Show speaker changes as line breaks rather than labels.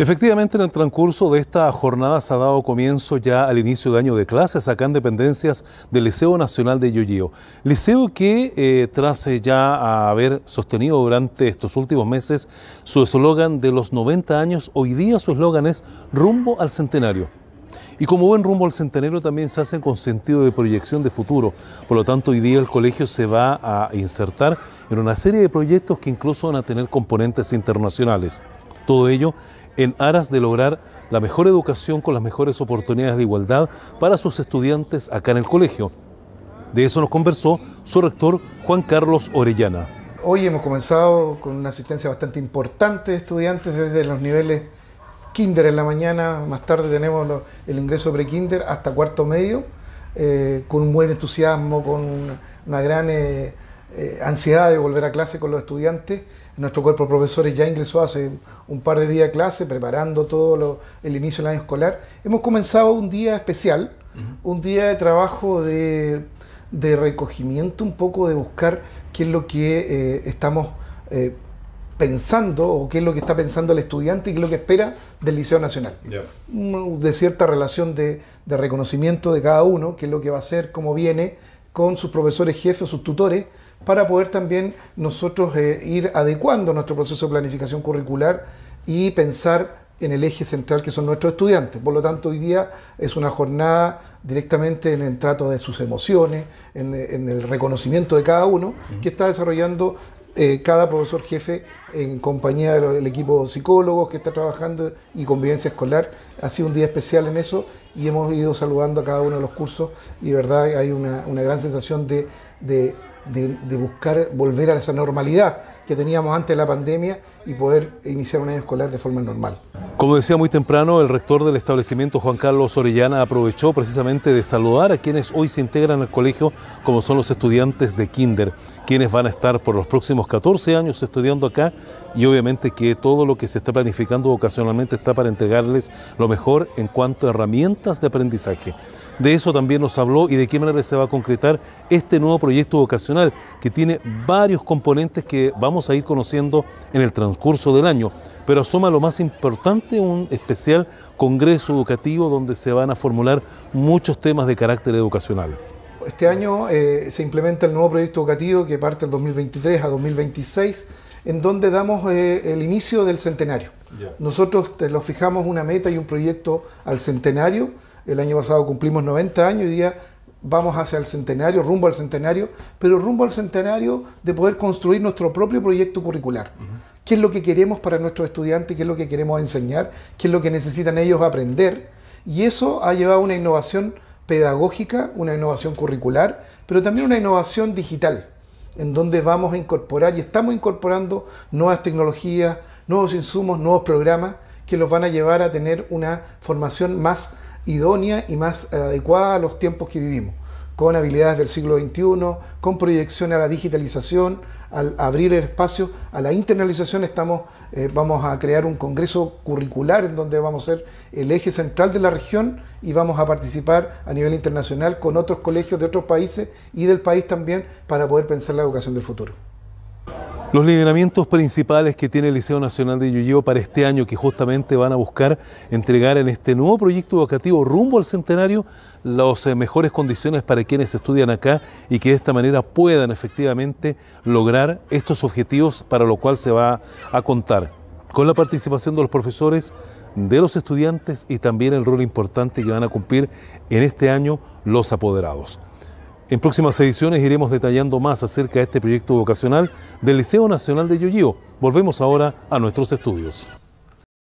Efectivamente, en el transcurso de esta jornada se ha dado comienzo ya al inicio de año de clases acá en dependencias del Liceo Nacional de Yoyío. Liceo que, eh, tras eh, ya haber sostenido durante estos últimos meses su eslogan de los 90 años, hoy día su eslogan es rumbo al centenario. Y como buen rumbo al centenario también se hace con sentido de proyección de futuro. Por lo tanto, hoy día el colegio se va a insertar en una serie de proyectos que incluso van a tener componentes internacionales. Todo ello en aras de lograr la mejor educación con las mejores oportunidades de igualdad para sus estudiantes acá en el colegio. De eso nos conversó su rector Juan Carlos Orellana.
Hoy hemos comenzado con una asistencia bastante importante de estudiantes desde los niveles kinder en la mañana, más tarde tenemos el ingreso pre-kinder hasta cuarto medio, eh, con un buen entusiasmo, con una gran... Eh, eh, ansiedad de volver a clase con los estudiantes. Nuestro cuerpo de profesores ya ingresó hace un par de días a clase, preparando todo el inicio del año escolar. Hemos comenzado un día especial, un día de trabajo de, recogimiento, un poco de buscar qué es lo que eh, estamos eh, pensando o qué es lo que está pensando el estudiante y qué es lo que espera del Liceo Nacional. Mm, de cierta relación de, de reconocimiento de cada uno, qué es lo que va a ser, cómo viene con sus profesores jefes o sus tutores para poder también nosotros eh, ir adecuando nuestro proceso de planificación curricular y pensar en el eje central que son nuestros estudiantes. Por lo tanto, hoy día es una jornada directamente en el trato de sus emociones, en, el reconocimiento de cada uno, que está desarrollando eh, cada profesor jefe en compañía del equipo de psicólogos que está trabajando y convivencia escolar. Ha sido un día especial en eso y hemos ido saludando a cada uno de los cursos y verdad hay una, gran sensación de, de, buscar volver a esa normalidad que teníamos antes de la pandemia y poder iniciar un año escolar de forma normal.
Como decía muy temprano, el rector del establecimiento Juan Carlos Orellana aprovechó precisamente de saludar a quienes hoy se integran al colegio, como son los estudiantes de Kinder, quienes van a estar por los próximos 14 años estudiando acá y obviamente que todo lo que se está planificando ocasionalmente está para entregarles lo mejor en cuanto a herramientas de aprendizaje. De eso también nos habló y de qué manera se va a concretar este nuevo proyecto educacional que tiene varios componentes que vamos a ir conociendo en el transcurso del año. Pero asoma lo más importante, un especial congreso educativo donde se van a formular muchos temas de carácter educacional.
Este año eh, se implementa el nuevo proyecto educativo que parte del 2023 a 2026 en donde damos eh, el inicio del centenario. Nosotros te eh, fijamos una meta y un proyecto al centenario. El año pasado cumplimos 90 años y día vamos hacia el centenario, rumbo al centenario, pero rumbo al centenario de poder construir nuestro propio proyecto curricular. ¿Qué es lo que queremos para nuestros estudiantes? ¿Qué es lo que queremos enseñar? ¿Qué es lo que necesitan ellos aprender? Y eso ha llevado a una innovación pedagógica, una innovación curricular, pero también una innovación digital en donde vamos a incorporar y estamos incorporando nuevas tecnologías, nuevos insumos, nuevos programas que los van a llevar a tener una formación más idónea y más eh, adecuada a los tiempos que vivimos con habilidades del siglo XXI, con proyección a la digitalización, al abrir el espacio a la internalización, estamos, eh, vamos a crear un congreso curricular en donde vamos a ser el eje central de la región y vamos a participar a nivel internacional con otros colegios de otros países y del país también para poder pensar la educación del futuro.
Los lineamientos principales que tiene el Liceo Nacional de Yuyo para este año, que justamente van a buscar entregar en este nuevo proyecto educativo rumbo al centenario las eh, mejores condiciones para quienes estudian acá y que de esta manera puedan efectivamente lograr estos objetivos para lo cual se va a contar con la participación de los profesores, de los estudiantes y también el rol importante que van a cumplir en este año los apoderados. En próximas ediciones iremos detallando más acerca de este proyecto vocacional del Liceo Nacional de Yoyío. Volvemos ahora a nuestros estudios.